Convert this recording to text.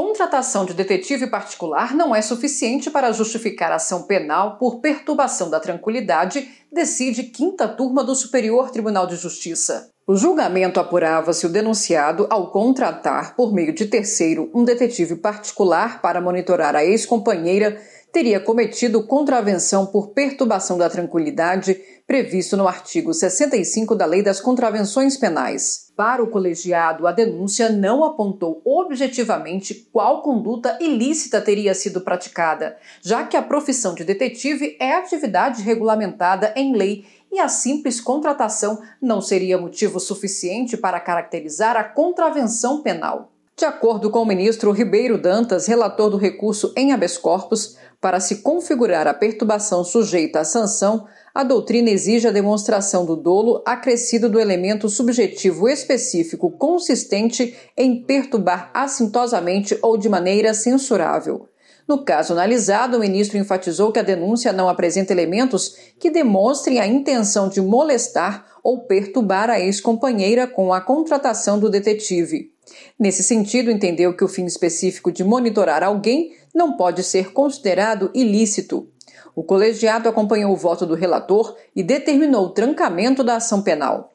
Contratação de detetive particular não é suficiente para justificar ação penal por perturbação da tranquilidade, decide quinta turma do Superior Tribunal de Justiça. O julgamento apurava se o denunciado, ao contratar por meio de terceiro um detetive particular para monitorar a ex-companheira, teria cometido contravenção por perturbação da tranquilidade, previsto no artigo 65 da Lei das Contravenções Penais. Para o colegiado, a denúncia não apontou objetivamente qual conduta ilícita teria sido praticada, já que a profissão de detetive é atividade regulamentada em lei e a simples contratação não seria motivo suficiente para caracterizar a contravenção penal. De acordo com o ministro Ribeiro Dantas, relator do recurso em habeas corpus, para se configurar a perturbação sujeita à sanção, a doutrina exige a demonstração do dolo acrescido do elemento subjetivo específico consistente em perturbar assintosamente ou de maneira censurável. No caso analisado, o ministro enfatizou que a denúncia não apresenta elementos que demonstrem a intenção de molestar ou perturbar a ex-companheira com a contratação do detetive. Nesse sentido, entendeu que o fim específico de monitorar alguém não pode ser considerado ilícito. O colegiado acompanhou o voto do relator e determinou o trancamento da ação penal.